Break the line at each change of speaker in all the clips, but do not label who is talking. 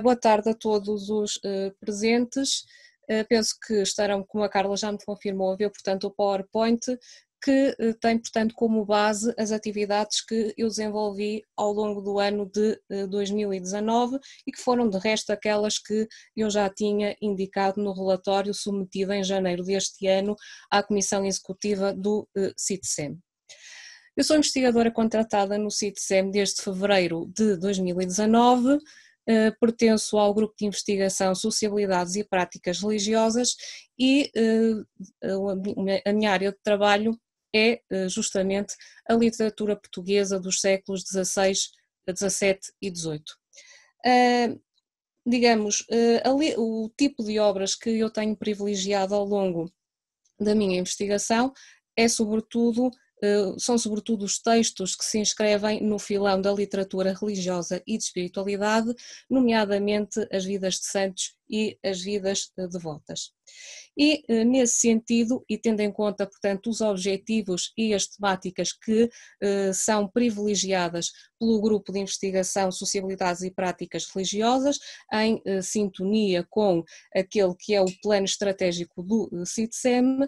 Boa tarde a todos os uh, presentes. Uh, penso que estarão, como a Carla já me confirmou, a ver, portanto, o PowerPoint, que uh, tem, portanto, como base as atividades que eu desenvolvi ao longo do ano de 2019 e que foram, de resto, aquelas que eu já tinha indicado no relatório submetido em janeiro deste ano à Comissão Executiva do CITSEM. Eu sou investigadora contratada no CITSEM desde fevereiro de 2019 eh, pertenço ao grupo de investigação Sociabilidades e Práticas Religiosas e eh, a minha área de trabalho é eh, justamente a literatura portuguesa dos séculos XVI, XVII e XVIII. Uh, eh, digamos, uh, o tipo de obras que eu tenho privilegiado ao longo da minha investigação é, sobretudo, eh, são sobretudo os textos que se inscrevem no filão da literatura religiosa e de espiritualidade, nomeadamente as vidas de santos e as vidas eh, devotas. E eh, nesse sentido, e tendo em conta, portanto, os objetivos e as temáticas que eh, são privilegiadas pelo grupo de investigação Sociabilidades e Práticas Religiosas, em eh, sintonia com aquele que é o plano estratégico do CITSEM,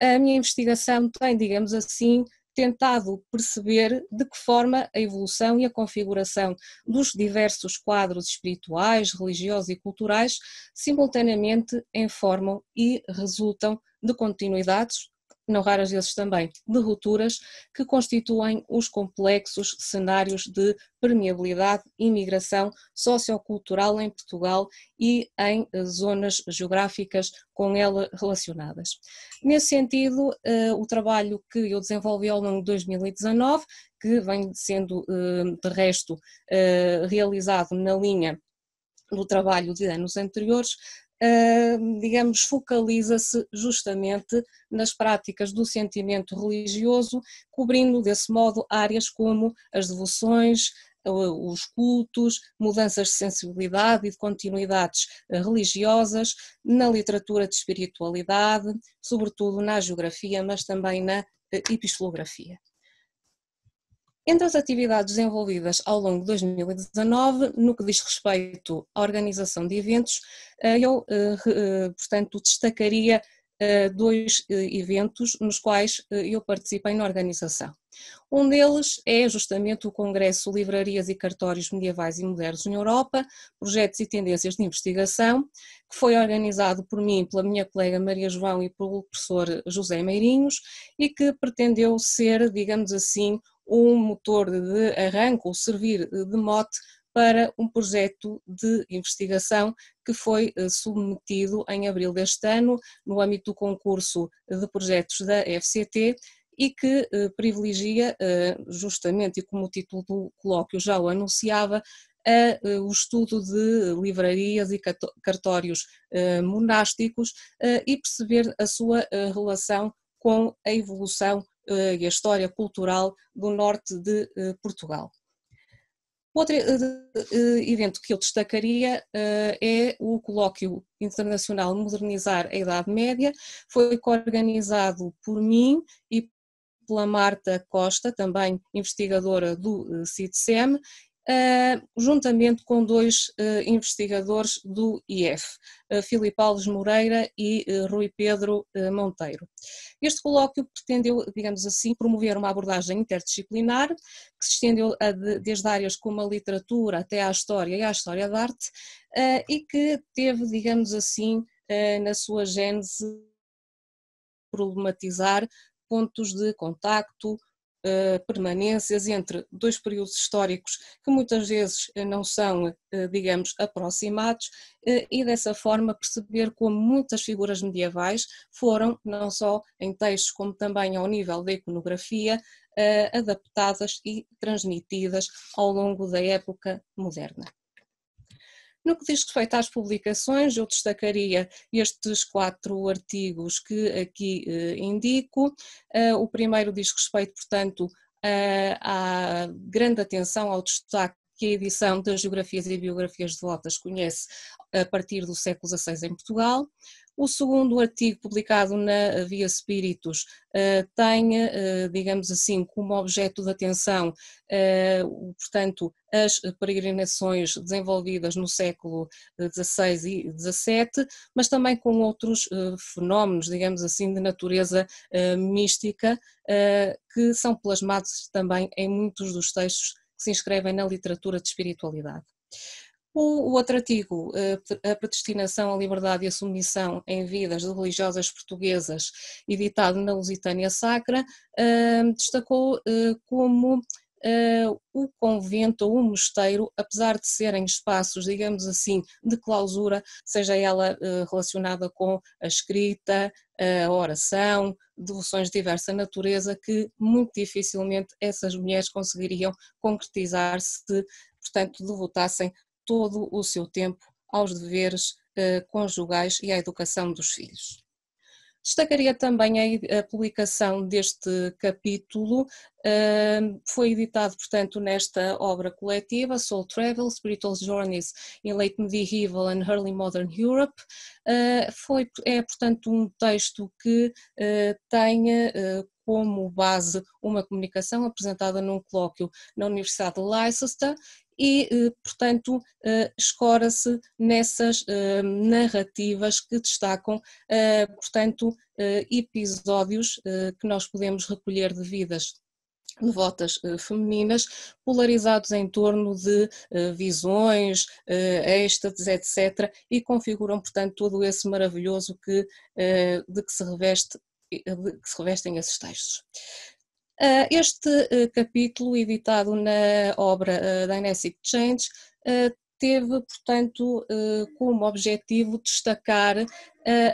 a minha investigação tem, digamos assim, tentado perceber de que forma a evolução e a configuração dos diversos quadros espirituais, religiosos e culturais simultaneamente informam e resultam de continuidades não raras vezes também de rupturas, que constituem os complexos cenários de permeabilidade e migração sociocultural em Portugal e em eh, zonas geográficas com ela relacionadas. Nesse sentido, eh, o trabalho que eu desenvolvi ao longo de 2019, que vem sendo, eh, de resto, realizado na linha do trabalho de anos anteriores, digamos, focaliza-se justamente nas práticas do sentimento religioso, cobrindo desse modo áreas como as devoções, os cultos, mudanças de sensibilidade e de continuidades eh, religiosas, na literatura de espiritualidade, sobretudo na geografia, mas também na eh, epistolografia. Entre as atividades desenvolvidas ao longo de 2019, no que diz respeito à organização de eventos, eh, eu, eh, eh, portanto, destacaria dois eventos nos quais eu participei na organização. Um deles é justamente o Congresso Livrarias e Cartórios Medievais e Modernos na Europa, Projetos e Tendências de Investigação, que foi organizado por mim, pela minha colega Maria João e pelo professor José Meirinhos, e que pretendeu ser, digamos assim, um motor de arranco ou servir de mote para um projeto de investigação que foi eh, submetido em abril deste ano no âmbito do concurso de projetos da FCT e que eh, privilegia eh, justamente, e como o título do colóquio já o anunciava, o estudo de livrarias e cartórios monásticos e perceber a sua relação com a evolução eh, e a história cultural do norte de eh, Portugal. Outro eh, evento que eu destacaria é o Colóquio Internacional Modernizar a Idade Média, foi organizado por mim e pela Marta Costa, também investigadora do CITSEM, ah, juntamente com dois ah, investigadores do IF, ah, Filipe Alves Moreira e Rui Pedro Monteiro. Este colóquio pretendeu, digamos assim, promover uma abordagem interdisciplinar que se estendeu desde áreas como a literatura até à história e à história da arte e que teve, digamos assim, na sua gênese problematizar pontos de contacto, eh, permanências entre dois períodos históricos que muitas vezes eh, não são, eh, digamos, aproximados, e dessa forma perceber como muitas figuras medievais foram, não só em textos como também ao nível da iconografia, adaptadas e transmitidas ao longo da época moderna. No que diz respeito às publicações, eu destacaria estes quatro artigos que aqui eh, indico. Eh, o primeiro diz respeito, portanto, à grande atenção ao destaque que a edição das geografias e biografias de Botas conhece a partir do século XVI em Portugal. O segundo artigo, publicado na Via Spiritus, eh, tem, eh, digamos assim, como objeto de atenção, eh, portanto, as peregrinações desenvolvidas no século XVI e XVII, mas também com outros fenómenos, digamos assim, de natureza mística, que são plasmados também em muitos dos textos que se inscrevem na literatura de espiritualidade. O, outro artigo, eh, A Predestinação, a Liberdade e a Submissão em Vidas de Religiosas Portuguesas, editado na Lusitânia Sacra, eh, destacou eh, como o convento ou o mosteiro, apesar de serem espaços, digamos assim, de clausura, seja ela relacionada com a escrita, a oração, devoções de diversa natureza, que muito dificilmente essas mulheres conseguiriam concretizar se portanto, devotassem todo o seu tempo aos deveres eh, conjugais e à educação dos filhos. Destacaria também a publicação deste capítulo, eh, foi editado, portanto, nesta obra coletiva, Soul Travel, Spiritual Journeys in Late Medieval and Early Modern Europe. Eh, foi, é, portanto, um texto que tem como base uma comunicação apresentada num colóquio na Universidade de Leicester e, eh, portanto, eh, escora-se nessas eh, narrativas que destacam, portanto, episódios que nós podemos recolher de vidas devotas femininas, polarizados em torno de visões, êxtases, etc., e configuram, portanto, todo esse maravilhoso que, de que se reveste de que se revestem esses textos. Eh, este eh, capítulo, editado na obra eh, Dynastic Change, teve, portanto, como objetivo destacar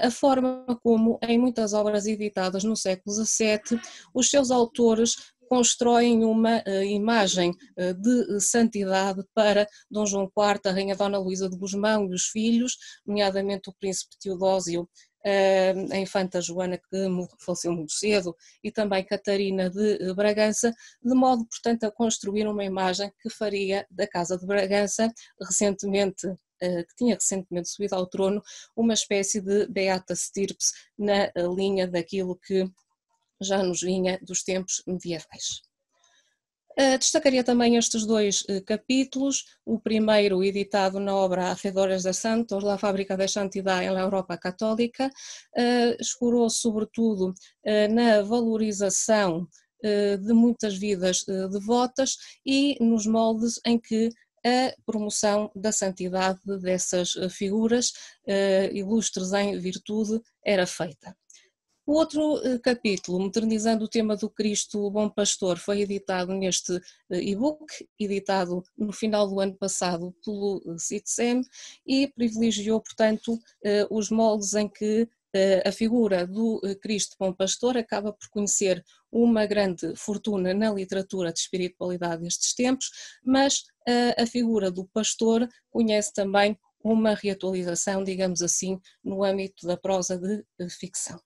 a forma como, em muitas obras editadas no século XVII, os seus autores constroem uma imagem de santidade para Dom João IV, a Rainha Dona Luísa de Guzmão e os filhos, nomeadamente o Príncipe Teodósio a infanta Joana, que faleceu muito cedo, e também Catarina de Bragança, de modo, portanto, a construir uma imagem que faria da Casa de Bragança, recentemente ah, que tinha recentemente subido ao trono, uma espécie de Beata Stirps na ah, linha daquilo que já nos vinha dos tempos medievais. Eh, destacaria também estes dois eh, capítulos, o primeiro editado na obra Arredores da Santos, La Fábrica da Santidade na é Europa Católica, escurou eh, sobretudo na valorização de muitas vidas devotas e nos moldes em que a promoção da santidade dessas figuras ilustres em virtude era feita. O outro eh, capítulo, Modernizando o Tema do Cristo Bom Pastor, foi editado neste eh, e-book, editado no final do ano passado pelo eh, CITSEM e privilegiou, portanto, os moldes em que a figura do Cristo Bom Pastor acaba por conhecer uma grande fortuna na literatura de espiritualidade destes tempos, mas a figura do pastor conhece também uma reatualização, digamos assim, no âmbito da prosa de ficção.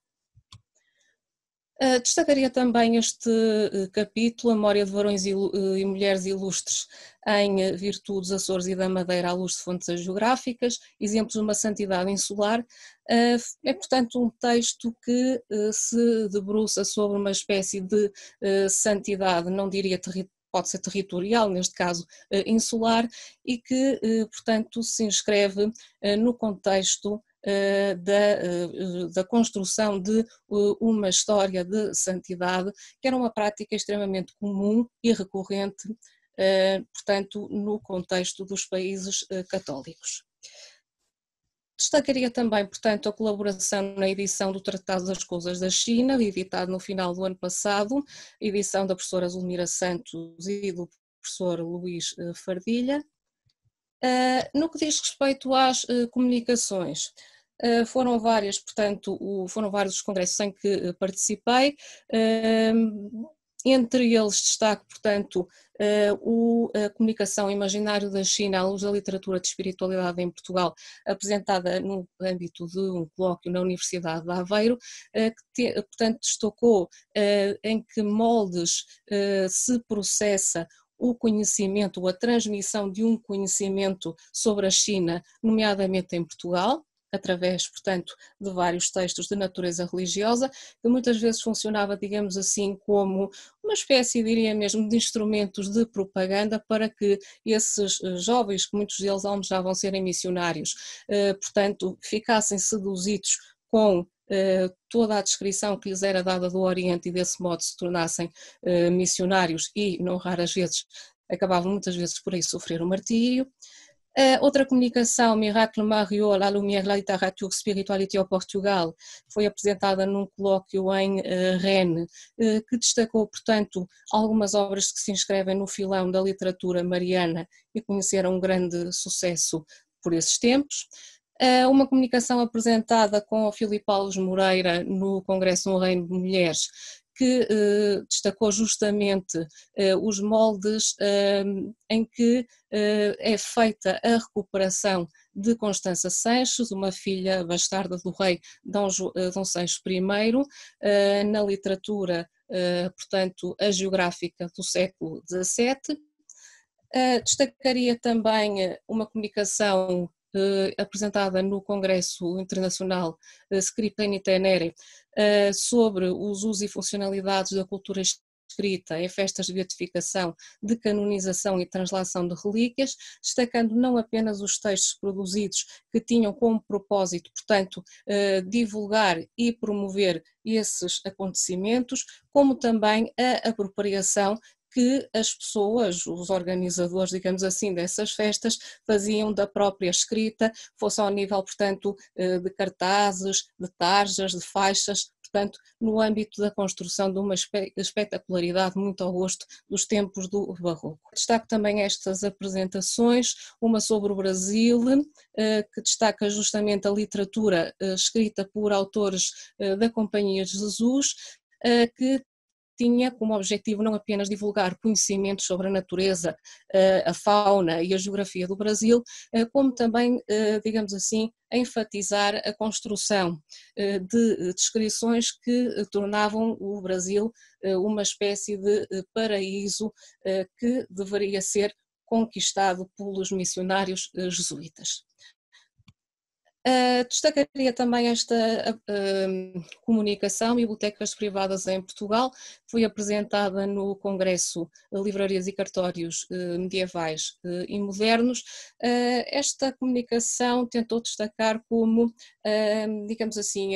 Eh, destacaria também este eh, capítulo, A Memória de Varões e, eh, e Mulheres Ilustres em Virtudes, Açores e da Madeira à Luz de Fontes Geográficas, Exemplos de uma Santidade Insular. É, portanto, um texto que se debruça sobre uma espécie de santidade, não diria território pode ser territorial, neste caso insular, e que, portanto, se inscreve no contexto eh, da, eh, da, construção de eh, uma história de santidade, que era uma prática extremamente comum e recorrente, portanto, no contexto dos países católicos. Destacaria também, portanto, a colaboração na edição do Tratado das Coisas da China, editado no final do ano passado, edição da professora Zulmira Santos e do professor Luís Fardilha. Ah, no que diz respeito às ah, comunicações, ah, foram várias, portanto, foram vários os congressos em que participei. Entre eles destaco, portanto, o, a comunicação imaginário da China à luz da literatura de espiritualidade em Portugal, apresentada no âmbito de um colóquio na Universidade de Aveiro, que portanto destacou em que moldes se processa o conhecimento, a transmissão de um conhecimento sobre a China, nomeadamente em Portugal, através, portanto, de vários textos de natureza religiosa, que muitas vezes funcionava, digamos assim, como uma espécie, diria mesmo, de instrumentos de propaganda para que esses eh, jovens, que muitos deles almejavam serem missionários, eh, portanto, ficassem seduzidos com eh, toda a descrição que lhes era dada do Oriente e desse modo se tornassem eh, missionários e, não raras vezes, acabavam muitas vezes por aí sofrer o martírio. Uh, outra comunicação, Miracle Mario, La Lumière, La Literature, Spiritualité ao Portugal, foi apresentada num colóquio em uh, Rennes, uh, que destacou, portanto, algumas obras que se inscrevem no filão da literatura mariana e conheceram um grande sucesso por esses tempos. Eh, uma comunicação apresentada com o Filipe Paulos Moreira no Congresso no Reino de Mulheres, que eh, destacou justamente eh, os moldes eh, em que eh, é feita a recuperação de Constança Sanches, uma filha bastarda do rei Dom, jo, eh, Dom Sancho I, na literatura, portanto, a geográfica do século XVII. destacaria também uma comunicação eh, apresentada no Congresso Internacional eh, Scripteni Tenere eh, sobre os usos e funcionalidades da cultura escrita em festas de beatificação, de canonização e translação de relíquias, destacando não apenas os textos produzidos que tinham como propósito, portanto, divulgar e promover esses acontecimentos, como também a apropriação que as pessoas, os organizadores, digamos assim, dessas festas, faziam da própria escrita, fosse ao nível, portanto, eh, de cartazes, de tarjas, de faixas, portanto, no âmbito da construção de uma espetacularidade muito ao gosto dos tempos do Barroco. Destaco também estas apresentações, uma sobre o Brasil, eh, que destaca justamente a literatura eh, escrita por autores da Companhia de Jesus, que tinha como objetivo não apenas divulgar conhecimentos sobre a natureza, eh, a fauna e a geografia do Brasil, eh, como também, eh, digamos assim, enfatizar a construção de descrições que tornavam o Brasil uma espécie de paraíso que deveria ser conquistado pelos missionários jesuítas. Ah, destacaria também esta uh, comunicação Bibliotecas Privadas em Portugal, foi apresentada no Congresso Livrarias e Cartórios Medievais e Modernos. esta comunicação tentou destacar como, digamos assim,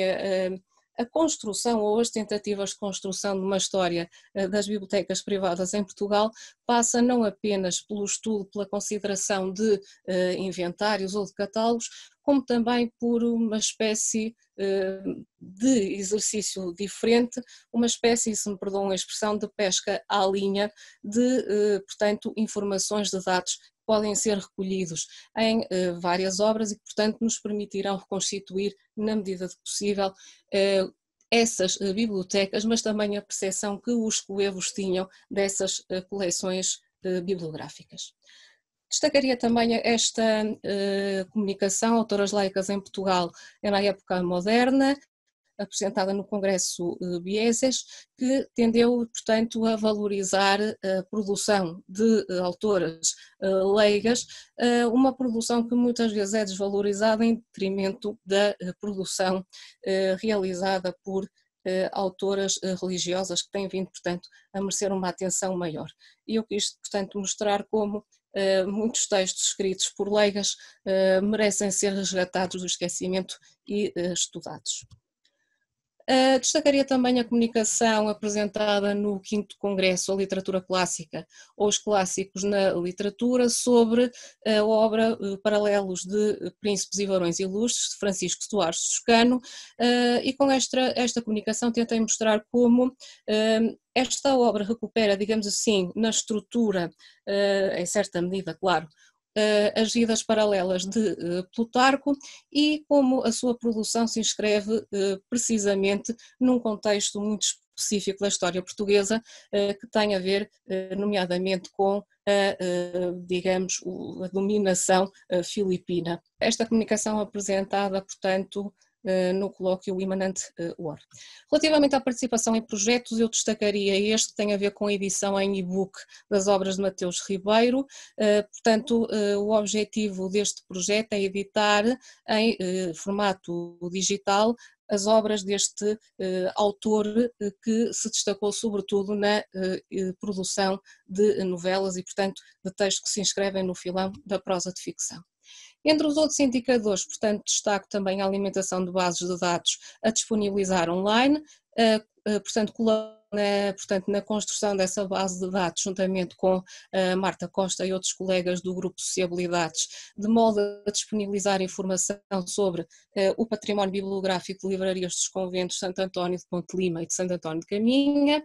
a construção ou as tentativas de construção de uma história eh, das bibliotecas privadas em Portugal passa não apenas pelo estudo, pela consideração de eh, inventários ou de catálogos, como também por uma espécie eh, de exercício diferente, uma espécie, se me perdoam a expressão, de pesca à linha de, portanto, informações de dados podem ser recolhidos em eh, várias obras e que, portanto, nos permitirão reconstituir, na medida do possível, eh, essas eh, bibliotecas, mas também a percepção que os coevos tinham dessas coleções bibliográficas. Destacaria também esta comunicação, Autoras Laicas em Portugal, é época moderna, apresentada no Congresso de Bieses, que tendeu, portanto, a valorizar a produção de eh, autoras eh, leigas, eh, uma produção que muitas vezes é desvalorizada em detrimento da produção realizada por autoras religiosas que têm vindo, portanto, a merecer uma atenção maior. E eu quis, portanto, mostrar como Uh, muitos textos escritos por leigas uh, merecem ser resgatados do esquecimento e uh, estudados. Ah, destacaria também a comunicação apresentada no 5 Congresso à Literatura Clássica ou os clássicos na literatura sobre a obra eh, Paralelos de Príncipes e Varões Ilustres de Francisco Soares Toscano ah, e com esta, esta comunicação tentei mostrar como ah, esta obra recupera, digamos assim, na estrutura, em certa medida, claro, eh, as vidas paralelas de eh, Plutarco e como a sua produção se inscreve eh, precisamente num contexto muito específico da história portuguesa, que tem a ver, nomeadamente, com a, digamos, a dominação filipina. Esta comunicação apresentada, portanto, eh, no colóquio imanente War. Eh, Relativamente à participação em projetos, eu destacaria este que tem a ver com a edição em e-book das obras de Mateus Ribeiro. Eh, portanto, o objetivo deste projeto é editar em formato digital as obras deste autor que se destacou sobretudo na produção de novelas e, portanto, de textos que se inscrevem no filão da prosa de ficção. Entre os outros indicadores, portanto, destaco também a alimentação de bases de dados a disponibilizar online, ah, ah, portanto, na, né, portanto, na construção dessa base de dados, juntamente com a ah, Marta Costa e outros colegas do Grupo Sociabilidades, de modo a disponibilizar informação sobre o património bibliográfico de livrarias dos conventos Santo António de Ponte Lima e de Santo António de Caminha.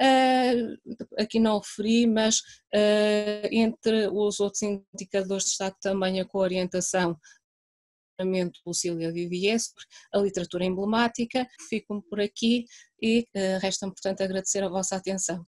Uh, aqui não referi, mas uh, entre os outros indicadores destaco também a coorientação certamente Lucília de a literatura emblemática. Fico-me por aqui e uh, resta-me, portanto, agradecer a vossa atenção.